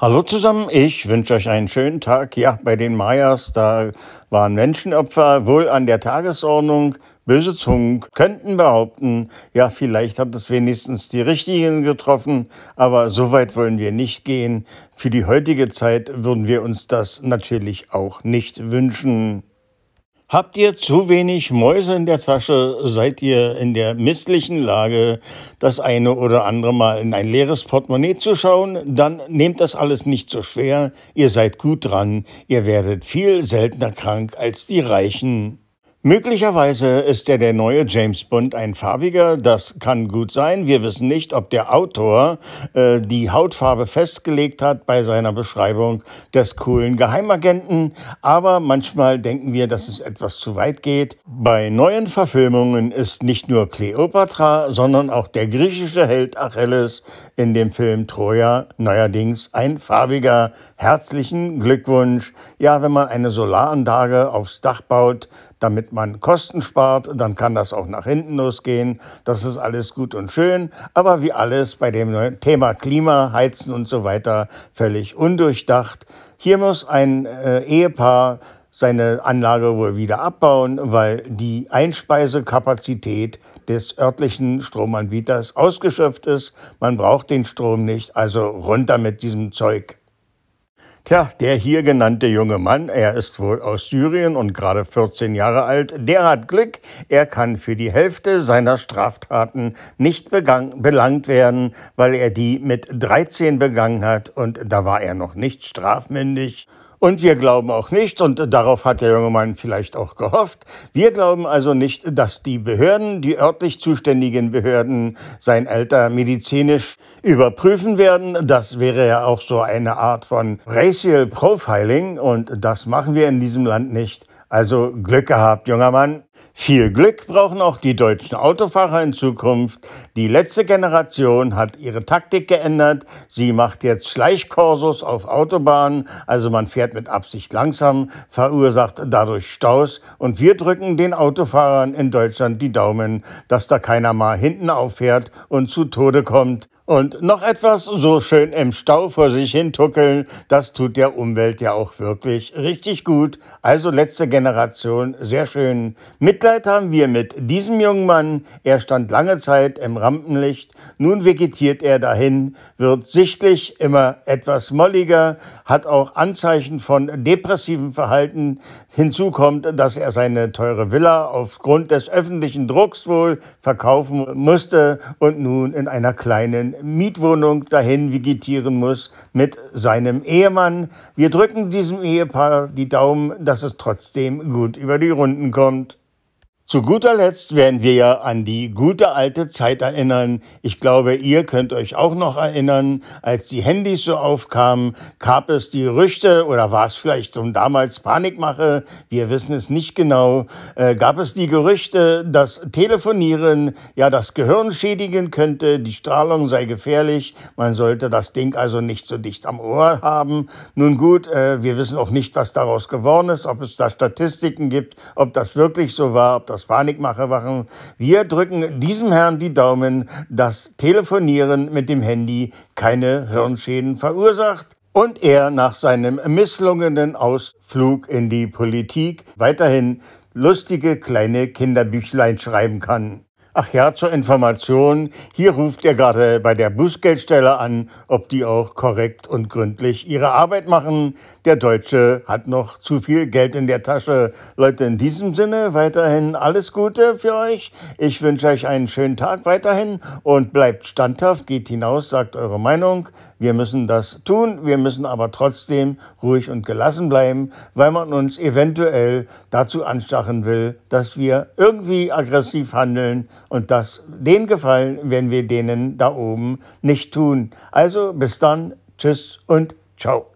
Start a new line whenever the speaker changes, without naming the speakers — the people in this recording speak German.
Hallo zusammen, ich wünsche euch einen schönen Tag. Ja, bei den Mayas, da waren Menschenopfer wohl an der Tagesordnung. Böse Zungen könnten behaupten, ja, vielleicht hat es wenigstens die Richtigen getroffen, aber so weit wollen wir nicht gehen. Für die heutige Zeit würden wir uns das natürlich auch nicht wünschen. Habt ihr zu wenig Mäuse in der Tasche, seid ihr in der misslichen Lage, das eine oder andere Mal in ein leeres Portemonnaie zu schauen, dann nehmt das alles nicht so schwer, ihr seid gut dran, ihr werdet viel seltener krank als die Reichen. Möglicherweise ist ja der neue James Bond ein farbiger, das kann gut sein. Wir wissen nicht, ob der Autor äh, die Hautfarbe festgelegt hat bei seiner Beschreibung des coolen Geheimagenten, aber manchmal denken wir, dass es etwas zu weit geht. Bei neuen Verfilmungen ist nicht nur Cleopatra, sondern auch der griechische Held Achilles in dem Film Troja neuerdings ein farbiger. Herzlichen Glückwunsch. Ja, wenn man eine Solaranlage aufs Dach baut, damit man Kosten spart, dann kann das auch nach hinten losgehen. Das ist alles gut und schön, aber wie alles bei dem Thema Klima, Heizen und so weiter völlig undurchdacht. Hier muss ein äh, Ehepaar seine Anlage wohl wieder abbauen, weil die Einspeisekapazität des örtlichen Stromanbieters ausgeschöpft ist. Man braucht den Strom nicht, also runter mit diesem Zeug. Tja, der hier genannte junge Mann, er ist wohl aus Syrien und gerade 14 Jahre alt, der hat Glück, er kann für die Hälfte seiner Straftaten nicht begang, belangt werden, weil er die mit 13 begangen hat und da war er noch nicht strafmündig. Und wir glauben auch nicht, und darauf hat der junge Mann vielleicht auch gehofft, wir glauben also nicht, dass die Behörden, die örtlich zuständigen Behörden, sein Alter medizinisch überprüfen werden. Das wäre ja auch so eine Art von Racial Profiling und das machen wir in diesem Land nicht. Also Glück gehabt, junger Mann. Viel Glück brauchen auch die deutschen Autofahrer in Zukunft. Die letzte Generation hat ihre Taktik geändert. Sie macht jetzt Schleichkorsos auf Autobahnen. Also man fährt mit Absicht langsam, verursacht dadurch Staus. Und wir drücken den Autofahrern in Deutschland die Daumen, dass da keiner mal hinten auffährt und zu Tode kommt. Und noch etwas so schön im Stau vor sich hin tuckeln, das tut der Umwelt ja auch wirklich richtig gut. Also letzte Generation, sehr schön. Mitleid haben wir mit diesem jungen Mann. Er stand lange Zeit im Rampenlicht. Nun vegetiert er dahin, wird sichtlich immer etwas molliger, hat auch Anzeichen von depressivem Verhalten. Hinzu kommt, dass er seine teure Villa aufgrund des öffentlichen Drucks wohl verkaufen musste und nun in einer kleinen Mietwohnung dahin vegetieren muss mit seinem Ehemann. Wir drücken diesem Ehepaar die Daumen, dass es trotzdem gut über die Runden kommt. Zu guter Letzt werden wir ja an die gute alte Zeit erinnern. Ich glaube, ihr könnt euch auch noch erinnern, als die Handys so aufkamen, gab es die Gerüchte oder war es vielleicht so damals Panikmache, wir wissen es nicht genau, äh, gab es die Gerüchte, dass Telefonieren ja das Gehirn schädigen könnte, die Strahlung sei gefährlich, man sollte das Ding also nicht so dicht am Ohr haben. Nun gut, äh, wir wissen auch nicht, was daraus geworden ist, ob es da Statistiken gibt, ob das wirklich so war, ob das das Panikmache wachen. Wir drücken diesem Herrn die Daumen, dass Telefonieren mit dem Handy keine Hirnschäden verursacht und er nach seinem misslungenen Ausflug in die Politik weiterhin lustige kleine Kinderbüchlein schreiben kann. Ach ja, zur Information, hier ruft ihr gerade bei der Bußgeldstelle an, ob die auch korrekt und gründlich ihre Arbeit machen. Der Deutsche hat noch zu viel Geld in der Tasche. Leute, in diesem Sinne weiterhin alles Gute für euch. Ich wünsche euch einen schönen Tag weiterhin und bleibt standhaft, geht hinaus, sagt eure Meinung. Wir müssen das tun, wir müssen aber trotzdem ruhig und gelassen bleiben, weil man uns eventuell dazu anstachen will, dass wir irgendwie aggressiv handeln und das, den Gefallen werden wir denen da oben nicht tun. Also bis dann, tschüss und ciao.